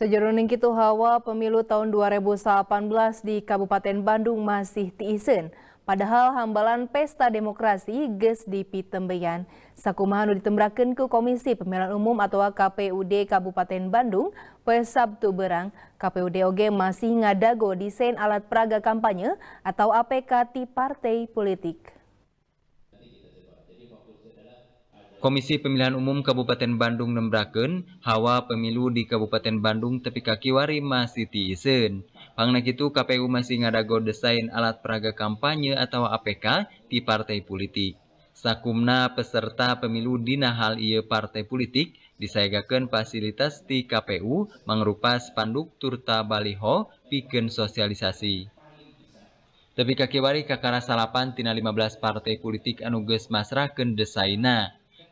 Sejeruning kitu hawa pemilu tahun 2018 di Kabupaten Bandung masih tiisen. Padahal hambalan pesta demokrasi ges di Pitembeyan. Sakumahan ditembrakan ke Komisi Pemilihan Umum atau KPUD Kabupaten Bandung pada Sabtu Berang. KPUD OG masih ngadago desain alat peraga kampanye atau APK di partai politik. Komisi Pemilihan Umuum Kabupaten Bandung Nembraken, Hawa Pemilu di Kabupaten Bandung Tepikakiwari Mas Siti Iizen. Pa itu KPU masih ngadago desain alat peraga kampanye atau APK di Partai Politik. Sakumna peserta Pemilu Dihal Ieu Partai politik disagakan fasilitas di KPU mengerupas Panduk Turta Baliho piken sosialisasi. Tepi Kakiwari Kakara Salapantinana 15 Partai Politik Anuges Masraken Desa.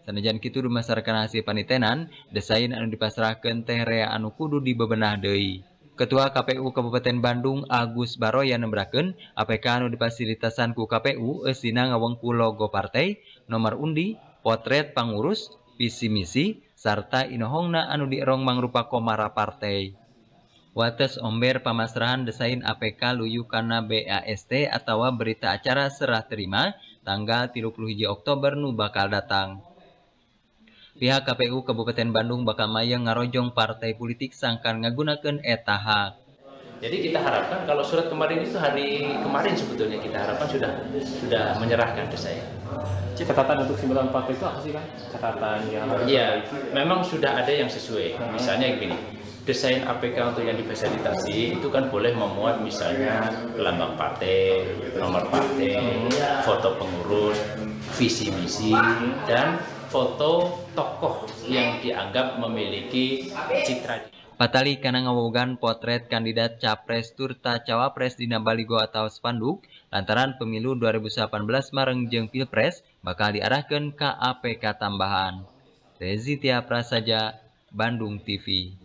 Sanajan kitu dimasarkan hasil panitenan, desain anu dipasrahkan tehrea anu kudu bebenah deui. Ketua KPU Kabupaten Bandung Agus Baroya nembrakeun APK anu dipasilitasanku ku KPU eusina ngawengku logo partai, nomor undi, potret pangurus, visi misi, serta inohongna anu dierong mangrupa komara partai. Wates omber pamasrahan desain APK luyu karena BAST atau berita acara serah terima tanggal 30 Oktober nu bakal datang pihak KPU Kabupaten Bandung bakal maya ngarojong partai politik sangkan ngagunakan etaha. Jadi kita harapkan kalau surat kemarin itu hari kemarin sebetulnya kita harapkan sudah sudah menyerahkan ke saya. Catatan untuk sembilan partai itu apa sih kan? Catatan yang Iya, memang sudah ada yang sesuai. Hmm. Misalnya gini, desain APK untuk yang difasilitasi itu kan boleh memuat misalnya lambang partai, nomor partai, hmm. foto pengurus, visi misi dan foto tokoh yang dianggap memiliki citra. Patali ngawogan potret kandidat capres turta cawapres di Nambaligo atau spanduk lantaran pemilu 2018 Mareng jeng Pilpres bakal diarahkan ke APK tambahan. Rezitia Prasaja, Bandung TV.